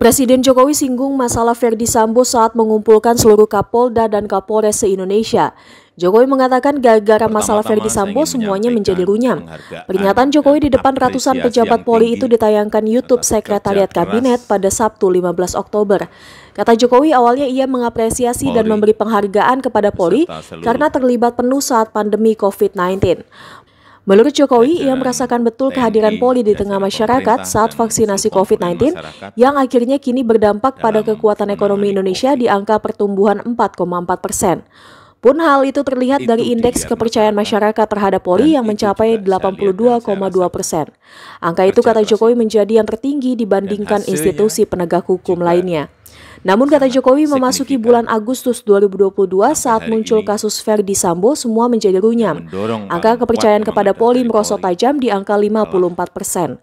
Presiden Jokowi singgung masalah Verdi Sambo saat mengumpulkan seluruh Kapolda dan Kapolres se-Indonesia. Jokowi mengatakan gara-gara masalah Verdi Sambo semuanya menjadi runyam. Pernyataan Jokowi di depan ratusan pejabat Polri itu ditayangkan YouTube Sekretariat Kabinet pada Sabtu 15 Oktober. Kata Jokowi awalnya ia mengapresiasi dan memberi penghargaan kepada Polri karena terlibat penuh saat pandemi COVID-19. Menurut Jokowi, ia merasakan betul kehadiran poli di tengah masyarakat saat vaksinasi COVID-19 yang akhirnya kini berdampak pada kekuatan ekonomi Indonesia di angka pertumbuhan 4,4 persen. Pun hal itu terlihat dari indeks kepercayaan masyarakat terhadap Polri yang mencapai 82,2 persen. Angka itu kata Jokowi menjadi yang tertinggi dibandingkan institusi penegak hukum lainnya. Namun kata Jokowi memasuki bulan Agustus 2022 saat muncul kasus Ferdi Sambo semua menjadi runyam. Angka kepercayaan kepada Polri merosot tajam di angka 54 persen.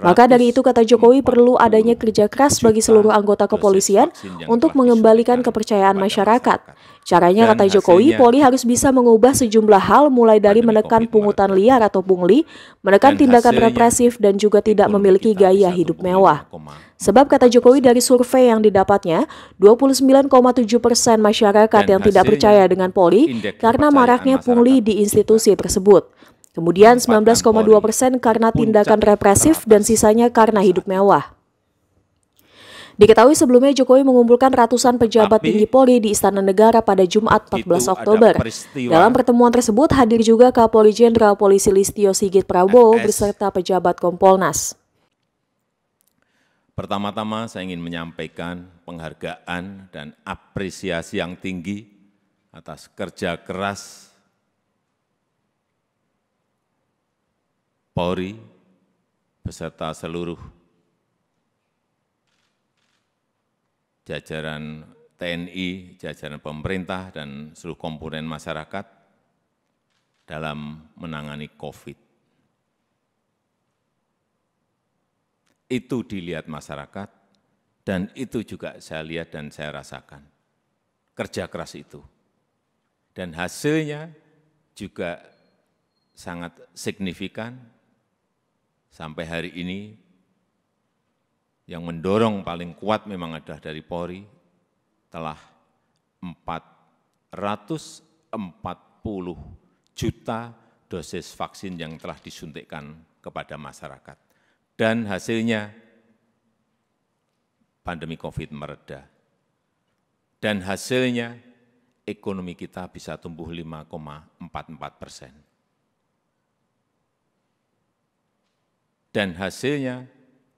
Maka dari itu kata Jokowi perlu adanya kerja keras bagi seluruh anggota kepolisian untuk mengembalikan kepercayaan masyarakat. Caranya kata Jokowi, Polri harus bisa mengubah sejumlah hal mulai dari menekan pungutan liar atau pungli, menekan tindakan represif dan juga tidak memiliki gaya hidup mewah. Sebab kata Jokowi dari survei yang didapatnya, 29,7 persen masyarakat yang tidak percaya dengan Polri karena maraknya pungli di institusi tersebut. Kemudian 19,2 persen karena tindakan represif dan sisanya karena hidup mewah. Diketahui sebelumnya Jokowi mengumpulkan ratusan pejabat Tapi, tinggi Polri di Istana Negara pada Jumat 14 Oktober. Dalam pertemuan tersebut hadir juga Kapolri Jenderal Polisi Listio Sigit Prabowo beserta pejabat Kompolnas. Pertama-tama saya ingin menyampaikan penghargaan dan apresiasi yang tinggi atas kerja keras Polri, beserta seluruh jajaran TNI, jajaran pemerintah, dan seluruh komponen masyarakat dalam menangani COVID. Itu dilihat masyarakat, dan itu juga saya lihat dan saya rasakan. Kerja keras itu. Dan hasilnya juga sangat signifikan sampai hari ini yang mendorong paling kuat memang adalah dari Polri, telah 440 juta dosis vaksin yang telah disuntikkan kepada masyarakat. Dan hasilnya pandemi COVID mereda. Dan hasilnya ekonomi kita bisa tumbuh 5,44 persen. dan hasilnya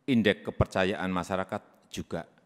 indeks kepercayaan masyarakat juga